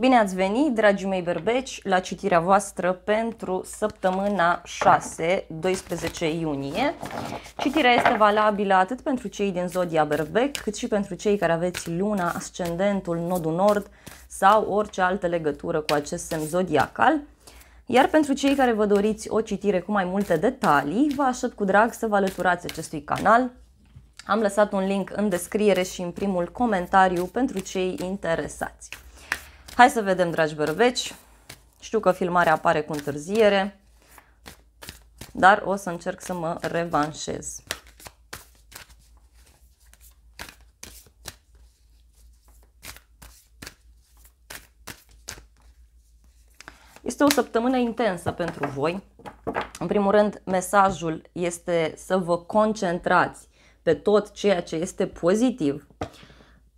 Bine ați venit, dragii mei berbeci, la citirea voastră pentru săptămâna 6-12 iunie. Citirea este valabilă atât pentru cei din Zodia Berbec, cât și pentru cei care aveți luna, ascendentul, nodul nord sau orice altă legătură cu acest semn zodiacal. Iar pentru cei care vă doriți o citire cu mai multe detalii, vă aștept cu drag să vă alăturați acestui canal. Am lăsat un link în descriere și în primul comentariu pentru cei interesați. Hai să vedem, dragi bărbeci. Știu că filmarea apare cu întârziere, dar o să încerc să mă revanșez. Este o săptămână intensă pentru voi. În primul rând, mesajul este să vă concentrați pe tot ceea ce este pozitiv,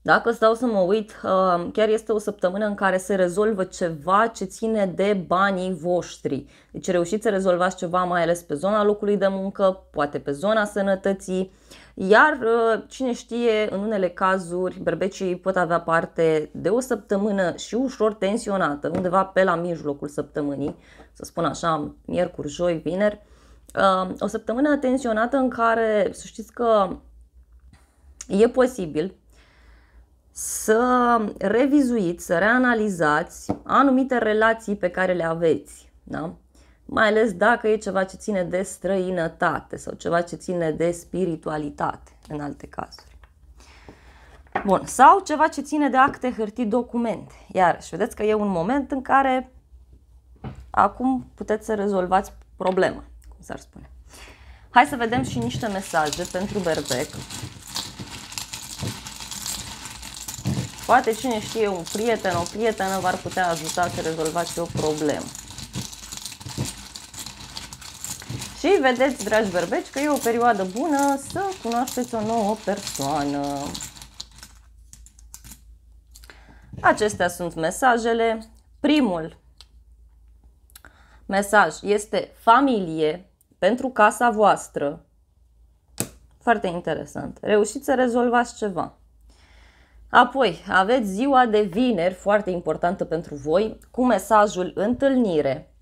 dacă stau să mă uit, uh, chiar este o săptămână în care se rezolvă ceva ce ține de banii voștri. Deci reușiți să rezolvați ceva mai ales pe zona locului de muncă, poate pe zona sănătății, iar uh, cine știe, în unele cazuri, berbecii pot avea parte de o săptămână și ușor tensionată, undeva pe la mijlocul săptămânii, să spun așa, miercuri, joi, vineri, uh, o săptămână tensionată în care să știți că e posibil să revizuiți, să reanalizați anumite relații pe care le aveți, da? mai ales dacă e ceva ce ține de străinătate sau ceva ce ține de spiritualitate, în alte cazuri. Bun, sau ceva ce ține de acte, hârtii, documente. și vedeți că e un moment în care acum puteți să rezolvați problema, cum s-ar spune. Hai să vedem și niște mesaje pentru Berbec. Poate cine știe, un prieten, o prietenă v-ar putea ajuta să rezolvați o problemă. Și vedeți, dragi berbeci, că e o perioadă bună să cunoașteți o nouă persoană. Acestea sunt mesajele. Primul mesaj este familie pentru casa voastră. Foarte interesant. Reușiți să rezolvați ceva. Apoi, aveți ziua de vineri, foarte importantă pentru voi, cu mesajul întâlnire.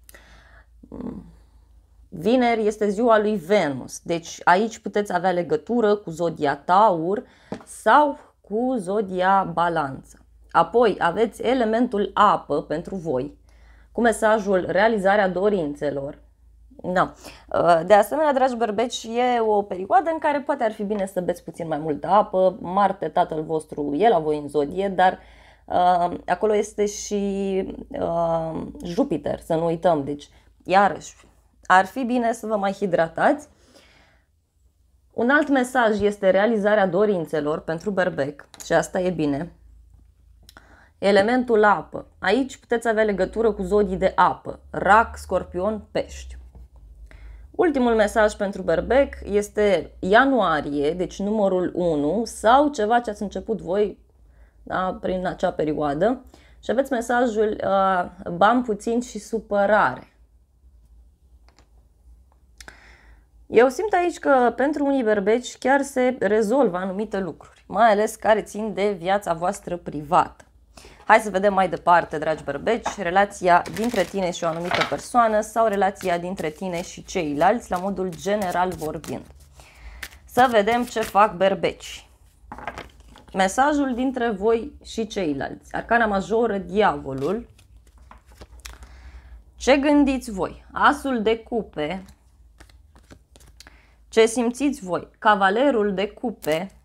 Vineri este ziua lui Venus, deci aici puteți avea legătură cu zodia Taur sau cu zodia Balanță. Apoi aveți elementul apă pentru voi, cu mesajul realizarea dorințelor. Da. Uh, de asemenea, dragi bărbeci, e o perioadă în care poate ar fi bine să beți puțin mai multă apă. Marte, tatăl vostru, e la voi în zodie, dar uh, acolo este și uh, Jupiter, să nu uităm. Deci, iarăși, ar fi bine să vă mai hidratați. Un alt mesaj este realizarea dorințelor pentru berbec și asta e bine. Elementul apă. Aici puteți avea legătură cu zodii de apă, rac, scorpion, pești. Ultimul mesaj pentru Berbec este ianuarie, deci numărul 1 sau ceva ce ați început voi da, prin acea perioadă și aveți mesajul uh, bani puțin și supărare. Eu simt aici că pentru unii berbeci chiar se rezolvă anumite lucruri, mai ales care țin de viața voastră privată. Hai să vedem mai departe, dragi bărbeci, relația dintre tine și o anumită persoană sau relația dintre tine și ceilalți, la modul general vorbind. Să vedem ce fac berbeci. Mesajul dintre voi și ceilalți. Arcana majoră, diavolul. Ce gândiți voi? Asul de cupe. Ce simțiți voi? Cavalerul de cupe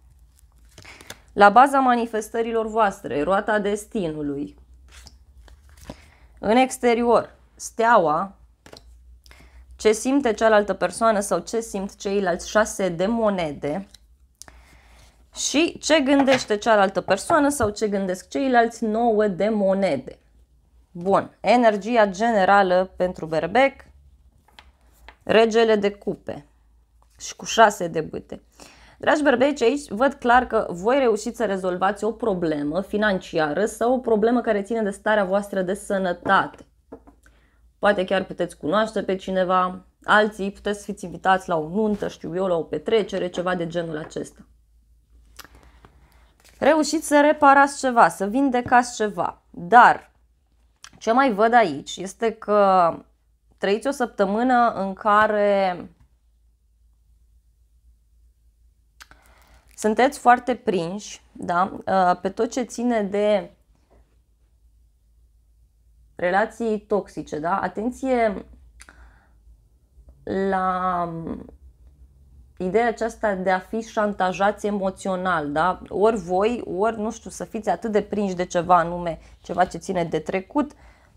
la baza manifestărilor voastre, roata destinului. În exterior, steaua, ce simte cealaltă persoană sau ce simt ceilalți șase de monede și ce gândește cealaltă persoană sau ce gândesc ceilalți nouă de monede. Bun, energia generală pentru berbec, regele de cupe și cu șase de bâte. Dragi berbeci, aici văd clar că voi reușiți să rezolvați o problemă financiară sau o problemă care ține de starea voastră de sănătate. Poate chiar puteți cunoaște pe cineva, alții puteți fiți invitați la o nuntă, știu eu, la o petrecere, ceva de genul acesta. Reușiți să reparați ceva, să vindecați ceva, dar ce mai văd aici este că trăiți o săptămână în care sunteți foarte prinși da? Uh, pe tot ce ține de relații toxice. Da? Atenție la um, ideea aceasta de a fi șantajați emoțional, da? Ori voi, ori, nu știu, să fiți atât de prinși de ceva anume, ceva ce ține de trecut,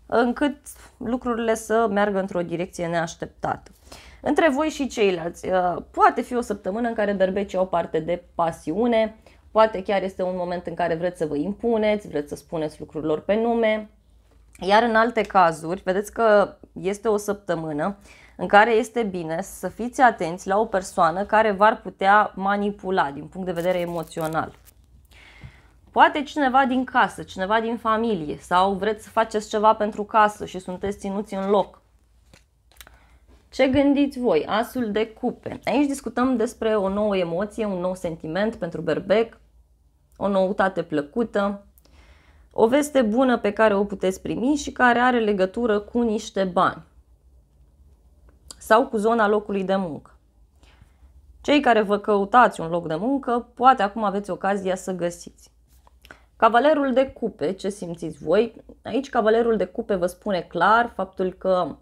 încât lucrurile să meargă într-o direcție neașteptată. Între voi și ceilalți, uh, poate fi o săptămână în care berbecii au parte de pasiune, poate chiar este un moment în care vreți să vă impuneți, vreți să spuneți lucrurilor pe nume, iar în alte cazuri, vedeți că este o săptămână în care este bine să fiți atenți la o persoană care v-ar putea manipula din punct de vedere emoțional. Poate cineva din casă, cineva din familie sau vreți să faceți ceva pentru casă și sunteți ținuți în loc. Ce gândiți voi? Asul de cupe. Aici discutăm despre o nouă emoție, un nou sentiment pentru berbec, o noutate plăcută, o veste bună pe care o puteți primi și care are legătură cu niște bani sau cu zona locului de muncă. Cei care vă căutați un loc de muncă, poate acum aveți ocazia să găsiți. Cavalerul de cupe, ce simțiți voi? Aici cavalerul de cupe vă spune clar faptul că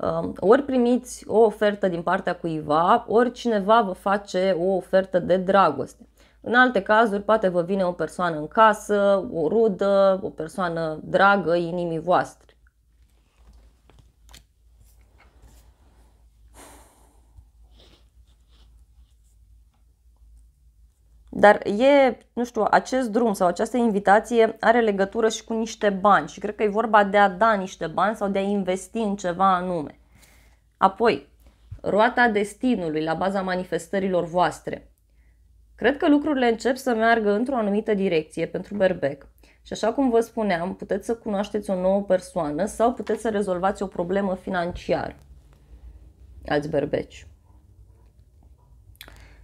Um, ori primiți o ofertă din partea cuiva, ori cineva vă face o ofertă de dragoste. În alte cazuri, poate vă vine o persoană în casă, o rudă, o persoană dragă inimii voastre. Dar e, nu știu, acest drum sau această invitație are legătură și cu niște bani și cred că e vorba de a da niște bani sau de a investi în ceva anume. Apoi, roata destinului la baza manifestărilor voastre. Cred că lucrurile încep să meargă într-o anumită direcție pentru berbec. Și așa cum vă spuneam, puteți să cunoașteți o nouă persoană sau puteți să rezolvați o problemă financiară. Alți berbeci.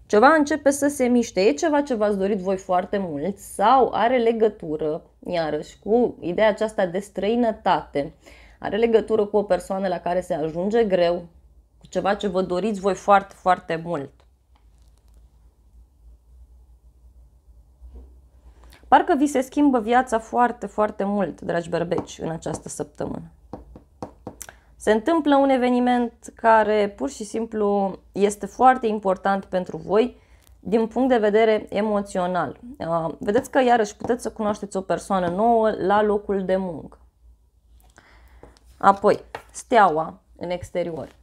Ceva începe să se miște, e ceva ce v-ați dorit voi foarte mult sau are legătură, iarăși, cu ideea aceasta de străinătate. Are legătură cu o persoană la care se ajunge greu, cu ceva ce vă doriți voi foarte, foarte mult. Parcă vi se schimbă viața foarte, foarte mult, dragi berbeci, în această săptămână. Se întâmplă un eveniment care pur și simplu este foarte important pentru voi din punct de vedere emoțional. Uh, vedeți că iarăși puteți să cunoașteți o persoană nouă la locul de muncă. Apoi, steaua în exterior.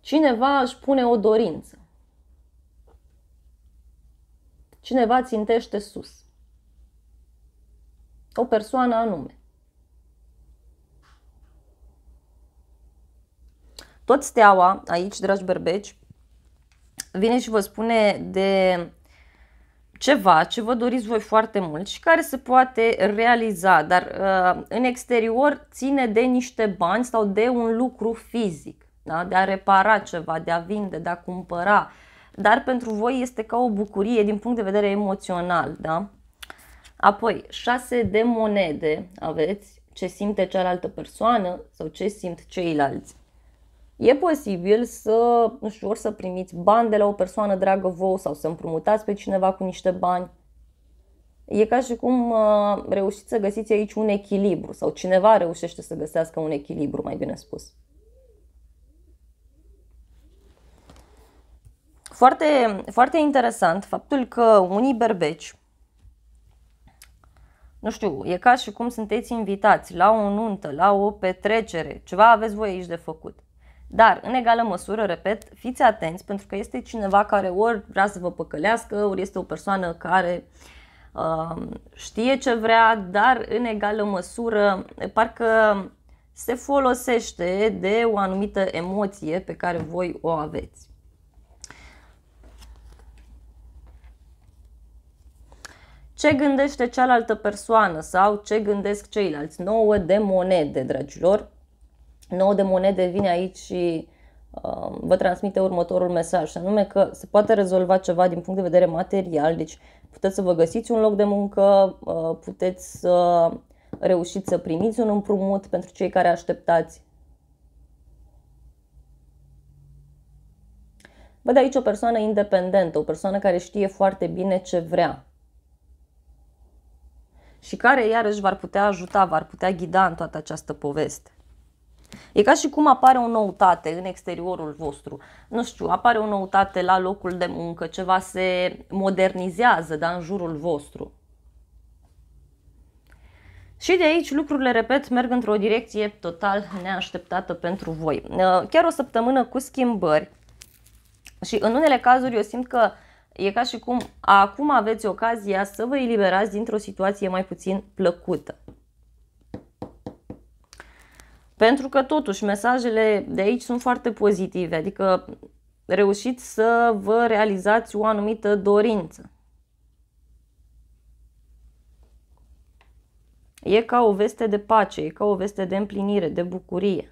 Cineva își pune o dorință. Cineva țintește sus. O persoană anume. Tot steaua, aici, dragi berbeci, vine și vă spune de ceva ce vă doriți voi foarte mult și care se poate realiza, dar uh, în exterior ține de niște bani sau de un lucru fizic, da? de a repara ceva, de a vinde, de a cumpăra, dar pentru voi este ca o bucurie din punct de vedere emoțional. Da? Apoi, șase de monede aveți, ce simte cealaltă persoană sau ce simt ceilalți. E posibil să, nu știu, ori să primiți bani de la o persoană dragă vouă sau să împrumutați pe cineva cu niște bani. E ca și cum uh, reușiți să găsiți aici un echilibru sau cineva reușește să găsească un echilibru, mai bine spus. Foarte, foarte interesant faptul că unii berbeci, nu știu, e ca și cum sunteți invitați la o nuntă, la o petrecere, ceva aveți voi aici de făcut. Dar, în egală măsură, repet, fiți atenți pentru că este cineva care ori vrea să vă păcălească, ori este o persoană care uh, știe ce vrea, dar în egală măsură parcă se folosește de o anumită emoție pe care voi o aveți. ce gândește cealaltă persoană sau ce gândesc ceilalți. 9 de monede, dragilor nou de monede vine aici și uh, vă transmite următorul mesaj, anume că se poate rezolva ceva din punct de vedere material, deci puteți să vă găsiți un loc de muncă, uh, puteți să reușiți să primiți un împrumut pentru cei care așteptați. Văd aici o persoană independentă, o persoană care știe foarte bine ce vrea, și care iarăși v-ar putea ajuta, v-ar putea ghida în toată această poveste. E ca și cum apare o noutate în exteriorul vostru. Nu știu, apare o noutate la locul de muncă, ceva se modernizează, dar în jurul vostru. Și de aici lucrurile, repet, merg într-o direcție total neașteptată pentru voi. Uh, chiar o săptămână cu schimbări și în unele cazuri eu simt că e ca și cum acum aveți ocazia să vă eliberați dintr-o situație mai puțin plăcută. Pentru că totuși mesajele de aici sunt foarte pozitive, adică reușiți să vă realizați o anumită dorință. E ca o veste de pace, e ca o veste de împlinire, de bucurie.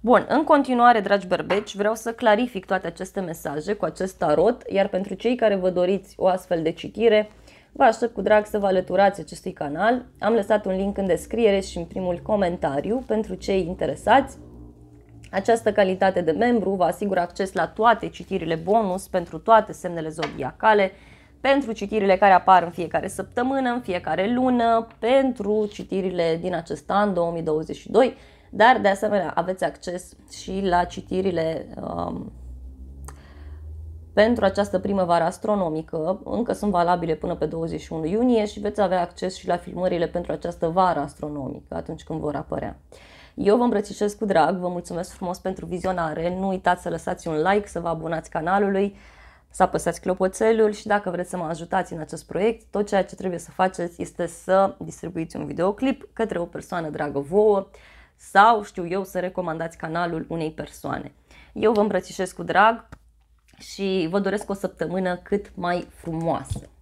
Bun, în continuare, dragi berbeci, vreau să clarific toate aceste mesaje cu acest tarot, iar pentru cei care vă doriți o astfel de citire, Vă aștept cu drag să vă alăturați acestui canal. Am lăsat un link în descriere și în primul comentariu pentru cei interesați. Această calitate de membru vă asigură acces la toate citirile bonus pentru toate semnele zodiacale, pentru citirile care apar în fiecare săptămână, în fiecare lună, pentru citirile din acest an 2022, dar de asemenea aveți acces și la citirile um, pentru această primăvară astronomică. Încă sunt valabile până pe 21 iunie și veți avea acces și la filmările pentru această vară astronomică, atunci când vor apărea. Eu vă îmbrățișez cu drag, vă mulțumesc frumos pentru vizionare, nu uitați să lăsați un like, să vă abonați canalului, să apăsați clopoțelul și dacă vreți să mă ajutați în acest proiect, tot ceea ce trebuie să faceți este să distribuiți un videoclip către o persoană dragă vouă sau, știu eu, să recomandați canalul unei persoane. Eu vă îmbrățișez cu drag, și vă doresc o săptămână cât mai frumoasă.